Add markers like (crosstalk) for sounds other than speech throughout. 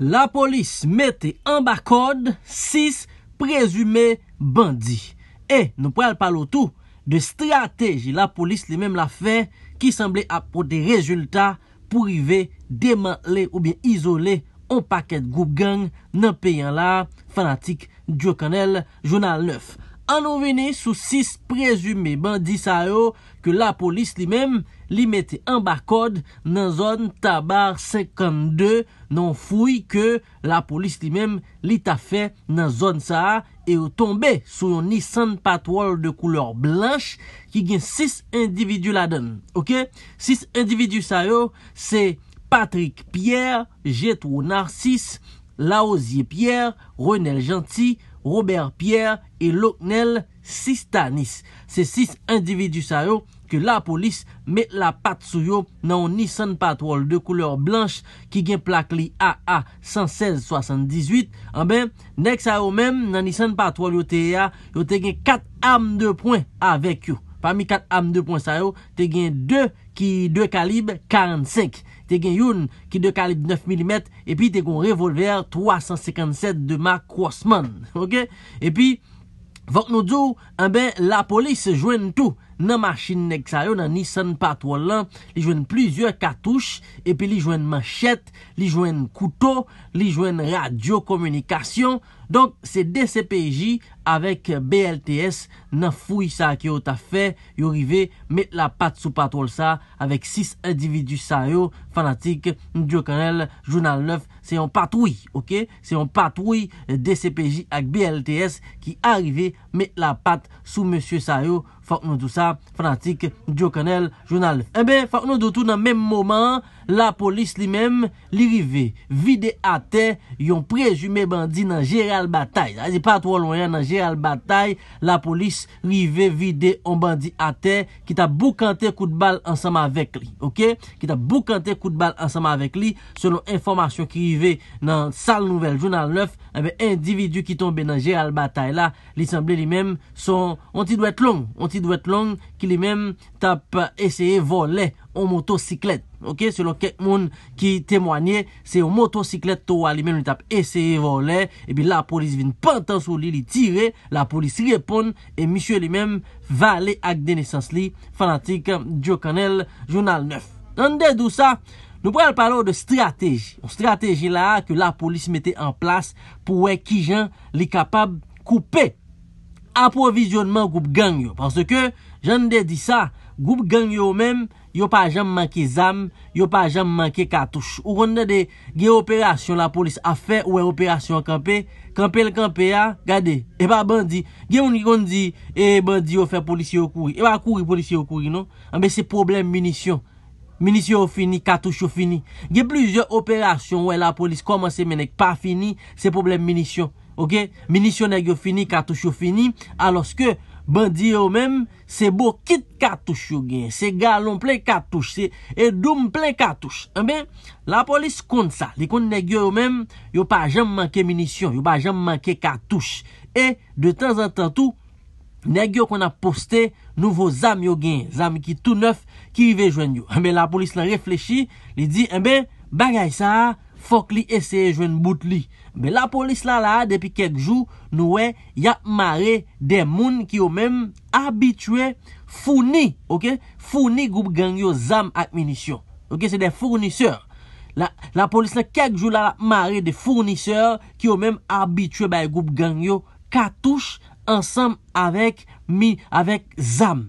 La polis mette an bakode 6 prezume bandi. E nou pral palo tou de strateji la polis li menm la fe ki semble apote rezultat pou rive demanle ou bien izole an paket goup gang nan peyan la fanatik Djo Kanel Jounal 9. An nou vene sou 6 prezume ban di sa yo ke la polis li mem li mette an bakod nan zon tabar 52 nan foui ke la polis li mem li tafe nan zon sa a e ou tombe sou yon nisan patwal de kouleur blanche ki gen 6 individu la den. 6 individu sa yo se Patrick Pierre, Jetou Narcis, Laosier Pierre, Renel Gentil, Robert Pierre et Loc Nel, 6 tanis. Se 6 individus a yo ke la polis met la pat sou yo nan yon Nissan Patrol de kouleur blanche ki gen plak li AA116-78. An ah ben, nek sa yo men nan Nissan Patrol yo te ya, yo te gen 4 am 2 poin avek yo. Parmi 4 am 2 poin sa yo, te gen 2 ki 2 kalib 45. te gen youn ki de kalib 9 mm, epi te kon revolver 357 de Mark Crossman, (laughs) ok? Epi, vok nou djou, abe, eh la polis jwen tou, nan masjin nek sa yo, nan Nissan Patrol lan, li jwen plizye katouche, epi li jwen manchet, li jwen koutou, li jwen radiokomunikasyon, Donk se DCPJ Avèk BLTS Nan fouy sa ki yo ta fè Yo rive met la pat sou patrol sa Avèk 6 individu sa yo Fanatik, Ndiokanel, Jounal 9 Se yon patroui Se yon patroui DCPJ ak BLTS Ki arive met la pat Sou monsie sa yo Fanatik, Ndiokanel, Jounal 9 Fak nou do tou nan mèm mouman La polis li mèm Li rive vide a te Yon prejume bandi nan jera Al batay, la polis rive vide on bandi ate, ki ta boukante kout bal ansama vek li, ok, ki ta boukante kout bal ansama vek li, selon informasyon ki rive nan sal nouvel jounal 9, ave eh individu ki tombe nan jeral batay la, li sembli li mem son, onti doit long, onti doit long, ki li mem tap eseye vole, Ou motosiklet. Ok. Se lo ket moun. Ki temwanyen. Se ou motosiklet towa li men. Ou ni tap eseye volen. Ebi la polis vin pantan sou li li tire. La polis repon. E misye li men. Va li ak denesans li. Fanatik. Djo kanel. Jounal 9. Nan de dou sa. Nou pral palo de strateji. O strateji la. Ke la polis mette en plas. Pou e ki jan. Li kapab. Koupe. Apovisionman. Goup gangyo. Parce ke. Jan de di sa. Goup gangyo men. Goup gangyo men. Yo pa jam manke zam, yo pa jam manke katouche. Ou konde de, ge operasyon la polis a fe, ou e operasyon a kampe, kampe le kampe a, gade, e ba bandi. Ge ou ni konde di, e bandi yo fe polisyon yo kouri. E ba kouri polisyon yo kouri, non? Ambe se problem minisyon. Minisyon yo fini, katouche yo fini. Ge plizye operasyon, ou e la polis komanse menek pa fini, se problem minisyon. Ok? Minisyon yo fini, katouche yo fini. Aloske... Bandi yo mèm, se bo kit katouche yo gen, se galon ple katouche, se edoum ple katouche. Mbè, eh la polis kont sa, li kont negyo yo mèm, yo pa jam manke minisyon, yo pa jam manke katouche. E, de tan zan tan tou, negyo kon aposte nouvo zam yo gen, zam ki tou neuf ki yive jwen yo. Mbè, eh la polis lan reflechi, li di, mbè, eh bagay sa. Fok li eseye jwen bout li Be la polis la la depi kek jou Nou we ya mare de moun ki yo men Abitue founi Founi goup gangyo zam akminisyon Se de founiseur La polis la kek jou la mare de founiseur Ki yo men abitue baye goup gangyo Katouche ansam avek zam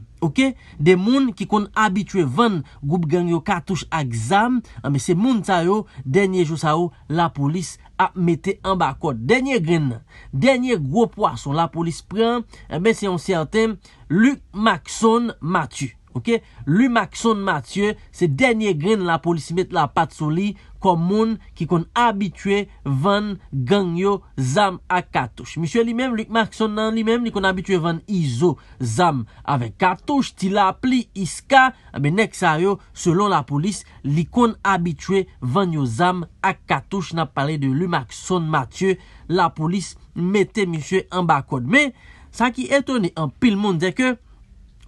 De moun ki kon abitwe 20 Goup genyo kartouche ak zam ah, Se moun tayo Dernye jou sa yo la polis ap mette An bakot Dernye gwen Dernye gwo pwason la polis pren Se yon siyate Luke Maxon Matthew Ok, Lou Maxon Mathieu, se denye gren la polis met la patso li Kon moun ki kon abitwe van gangyo zam ak katouche Mishwe li men, Lou Maxon nan li men, li kon abitwe van izo zam aven katouche Ti la pli iska, abe nek sa yo, selon la polis, li kon abitwe van yo zam ak katouche Na pale de Lou Maxon Mathieu, la polis mette mishwe an bakod Me, sa ki etone an pil moun deke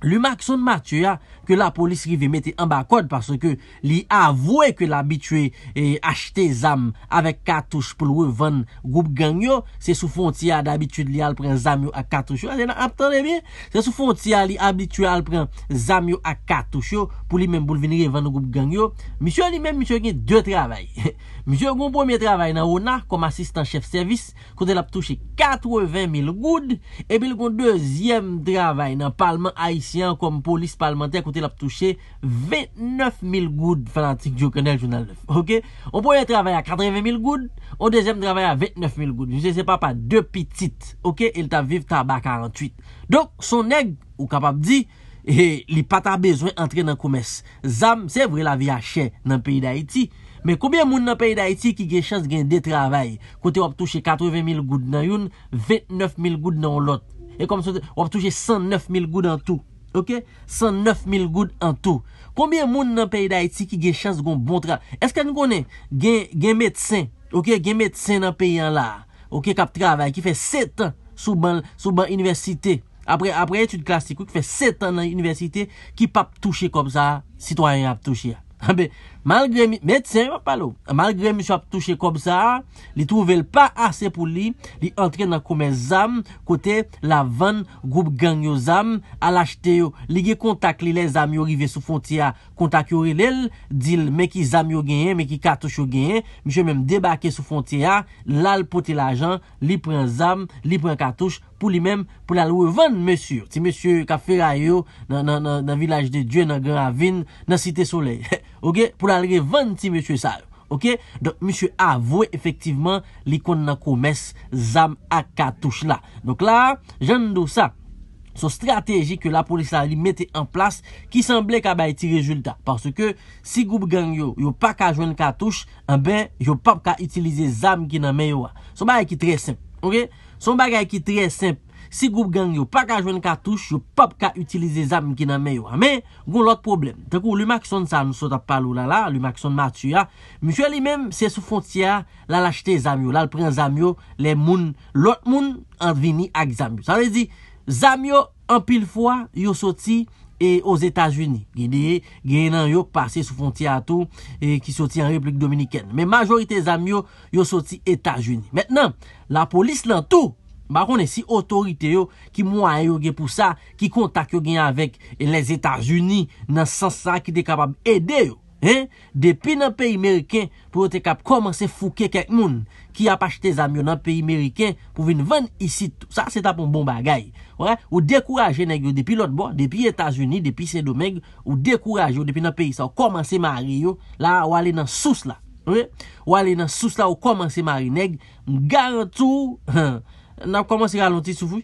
Max, son Mathieu la polis ki ve mette an ba kod pason ke li avwe ke la bitwe e achete zam avek katouche pou lwen ven goup gangyo se sou fon tia da bitwede li alpren zam yo ak katouche. Ase nan aptande bien se sou fon tia li abitwede alpren zam yo ak katouche pou li men bou lwen ven ven goup gangyo. Misyon li men misyon gen de travay. (laughs) Misyon kon pwemye travay nan ona kom asistan chef servis kote la pwetouche katouye 20 mil goud e bil kon dezyem travay nan palman aisyen kom polis palman te kote Wap touche 29000 goud Fèlantik diyo kènel jounal 9 Ok, ou pouye eh, travay a 80 000 goud Ou dezem travay a 29000 goud Jè se pa pa, de pitit Ok, el ta viv taba 48 Donk, son neg ou kapap di Li pata bezwen entre nan koumes Zam, se vre la viache nan peyi d'Aiti Men koubyen moun nan peyi d'Aiti Ki ge chans gen de travay Kote wap touche 80 000 goud nan youn 29000 goud nan ou lot Wap touche 109000 goud an tou Ok, 109000 goud an tou. Koumye moun nan peyi da iti ki gen chans goun bon tra? Eske an konen gen metsen, ok, gen metsen nan peyi an la, ok, kap travay, ki fe 7 an sou ban, sou ban universite. Apre, apre etude klasikou, ki fe 7 an nan universite, ki pap touche kom sa, sitwanyan ap touche. (laughs) Ape, ah ape. Malgre mi... Metse, wapalou. Malgre mi sou ap touche kob sa, li trouvel pa ase pou li, li entre nan koumen zam, kote la van, goup genyo zam, al achete yo, li ge kontak li le zam yo rive sou fontya, kontak yo rilel, dil meki zam yo genye, meki katouche yo genye, mi chen men debake sou fontya, lal pote la jan, li pren zam, li pren katouche, pou li men, pou la lou ven, mesur. Ti mesur ka feray yo, nan vilaj de djwen, nan gravine, nan site solei. (laughs) Oge, pou la... Salre 20 ti mèche sal. Ok. Don mèche avouè efektiveman. L'ikon nan koumès. Zam ak katouche la. Donk la. Jan nou sa. So strategi ke la polis la li mette en plas. Ki semblè ka bay ti rezultat. Parce ke. Si goup gang yo. Yo pa ka jwen katouche. An eh ben. Yo pa pa ka itilize zam ki nan men yo a. Son bagay ki tre semp. Ok. Son bagay ki tre semp. Si goup gang yo, pa ka jwen katouche, yo pap ka utilize zami ki nan men yo. Ame, goun lot problem. Tenkou, luma kison sa, nou sot ap palou la la, luma kison matu ya. Mishwe li men, se sou fontya, la lachete zami yo. La lprin zami yo, le moun, lot moun, anvini ak zami yo. Sa le di, zami yo, an pil fwa, yo soti e os Etat-Juni. Gideye, genan yo, pase sou fontya tou, e, ki soti an replik Dominiken. Me majorite zami yo, yo soti Etat-Juni. Metnan, la polis lan tou. Bakon e si otorite yo ki mwa yo gen pou sa, ki kontak yo gen avèk e les Etats-Unis nan sansa ki te kapab edè yo. Depi nan peyi Ameriken, pou yo te kap komanse fouke kèk moun, ki apache te zamyon nan peyi Ameriken pou vin vèn isi tou. Sa se tapon bon bagay. Ou dekouraje neg yo depi lot bo, depi Etats-Unis, depi Sédou-Mègue, ou dekouraje yo depi nan peyi sa, ou komanse mari yo, la ou ale nan sous la. Ou ale nan sous la ou komanse mari neg, mgaran tou... (laughs) N ap komanse ralonti soufou?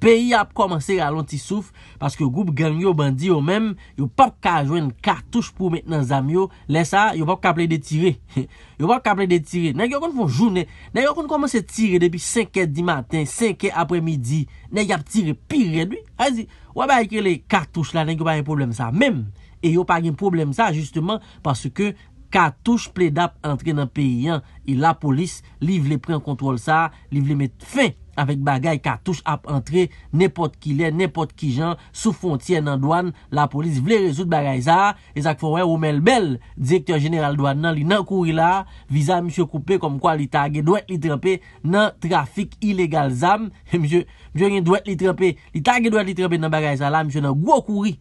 Pè y ap komanse ralonti soufou paske ou goup ganyou bandi ou mèm y ou pap ka jwen kartouche pou mèt nan zamyou lè sa, y ou pap ka ple de tire (laughs) y ou pap ka ple de tire nan y ou kon foun jounè, nan y ou kon komanse tire depi 5è di matin, 5è apre midi nan y ou ap tire pi redwi wè ba ekye lè kartouche la nan y ou pa gen problem sa, mèm e y ou pa gen problem sa, justement, paske ke ka touche ple d'ap entre nan peyi an, e la polis li vle pren kontrol sa, li vle met fe avik bagay ka touche ap entre, nepot ki le, nepot ki jan, sou fontien nan douan, la polis vle rezout bagay sa, e sak fwè oumel bel, direktor general douan nan li nan kouri la, viza msye koupe kom kwa li tagye, dwet li trempe nan trafik ilegal zam, msye, msye, nyen dwet li trempe, li tagye dwet li trempe nan bagay sa la, msye nan gwo kouri,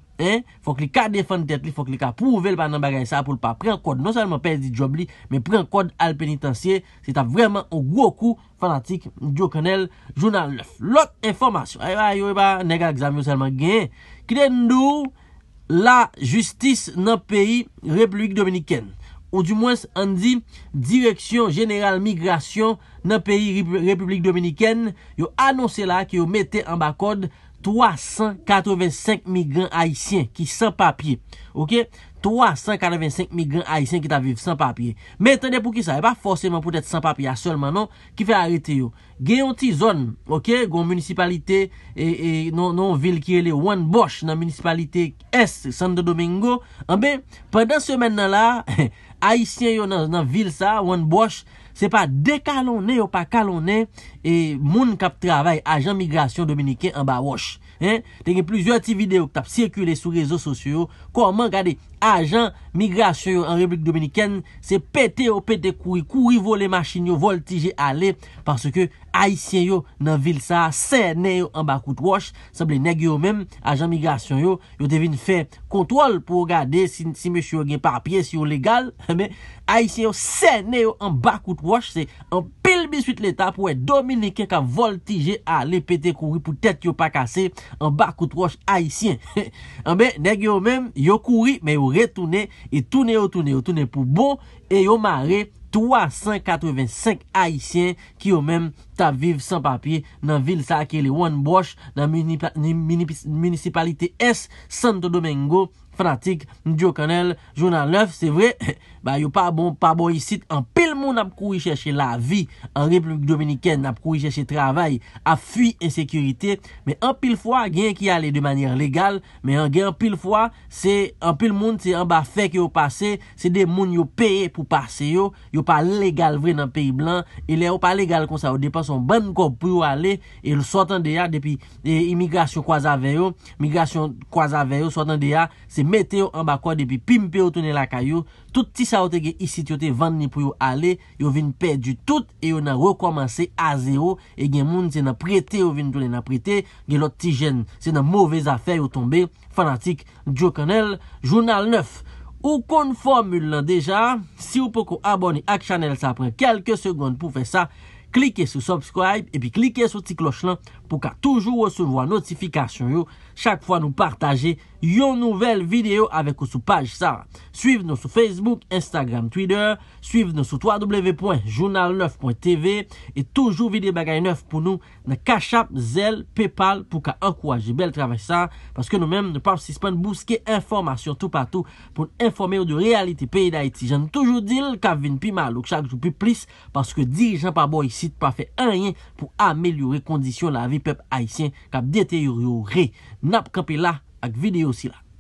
Fok li ka defante tet li, fok li ka pouvel pa nan bagay sa Pren kode, non salman pez di job li Men pren kode al penitansye Se ta vreman ou gwo kou fanatik Dyo kanel, jounan lef Lot informasyon Ayo eh a yo e ba nega exam yo salman gen Kden nou la justice nan peyi republik dominiken Ou du mwens an di Direksyon general migrasyon nan peyi republik dominiken Yo anonsela ki yo mette an bakode 385 migran haisyen Ki san papye Ok 385 migran haisyen Ki ta vive san papye Metan de pou ki sa E ba foseman pou det san papye A sol manon Ki fe harite yo Gen yon ti zon Ok Gon municipalite E non, non vil ki ele Wanbosh Nan municipalite Est San Domingo Anbe Pendan semen nan la (laughs) Haisyen yo nan vil sa Wanbosh A Se pa de kalone yo pa kalone e moun kap travay ajan migrasyon dominiken an ba wosh. Te gen plouzyon ti videyo tap sirkule sou rezo sosyo yo. Koman gade ajan migrasyon an reprik dominiken se pete yo pete koui, koui vole machin yo, volteje ale, parce ke Aisyen yo nan vil sa se ne yo an bakout wosh Sable neg yo men, ajan migrasyon yo Yo devine fe kontrol pou gade si mech yo gen par piye, si yo legal (laughs) Aisyen yo se ne yo an bakout wosh Se an pil bisuit leta pou ete 2015 kan voltije a le pete kouri pou tete yo pa kase An bakout wosh aisyen (laughs) Neg yo men, yo kouri, men yo retoune Etoune yo, toune yo, toune pou bon E yo mare 385 haisyen ki yo men ta vive san papye nan vil sa ke le wan bosh nan municipalite S Santo Domingo Fnatic, Ndiyo Kanel, Jounan Lef, se vre, (laughs) ba yo pa bon, pa bon yisit, an pil moun ap kou yi chèche la vi, an Republik Dominikèn ap kou yi chèche travay, ap fwi en sekurite, men an pil fwa, gen ki ale de manyer legal, men an gen an pil fwa, se, an pil moun se an ba fek yo pase, se de moun yo peye pou pase yo, yo pa legal vre nan peyi blan, e le yo pa legal kon sa, ou depan son ban kou pou yo ale, e l so tan de ya, depi imigrasyon kwa zaveyo, imigrasyon kwa zaveyo, so tan de ya, se E mete yo ambakwa depi pimpe yo toune lakay yo. Tout ti saote ge isi ti yo te vande ni pou yo ale. Yo vin pe du tout. E yo nan rekomansi a zero. E gen moun ti nan prete yo vin toune nan prete. Ge lot ti jen. Ti nan mouvez afe yo tombe. Fanatik Joe Kanel. Jounal 9. Ou kon formule lan deja. Si ou poko aboni ak chanel sa pren kelke segonde pou fe sa. Klike sou subscribe. E pi klike sou ti kloch lan. Po ka toujou wosou vwa notifikasyon yo. chaque fois nous partager une nouvelle vidéo avec vous sur page ça. Suivez-nous sur Facebook, Instagram, Twitter, suivez-nous sur www.journal9.tv et toujours vidéo bagay 9 pour nous ne Cash App, Zelle, PayPal pour encourager bel travail ça parce que nous-mêmes nous pas si bousquer information tout partout pour informer de réalité pays d'Haïti. J'en toujours dit qu'à vinn plus mal ou chaque jour plus parce que dirigeants pas bon ici pas fait rien pour améliorer conditions la vie peuple haïtien qui a détérioré. nap kapila ag video sila.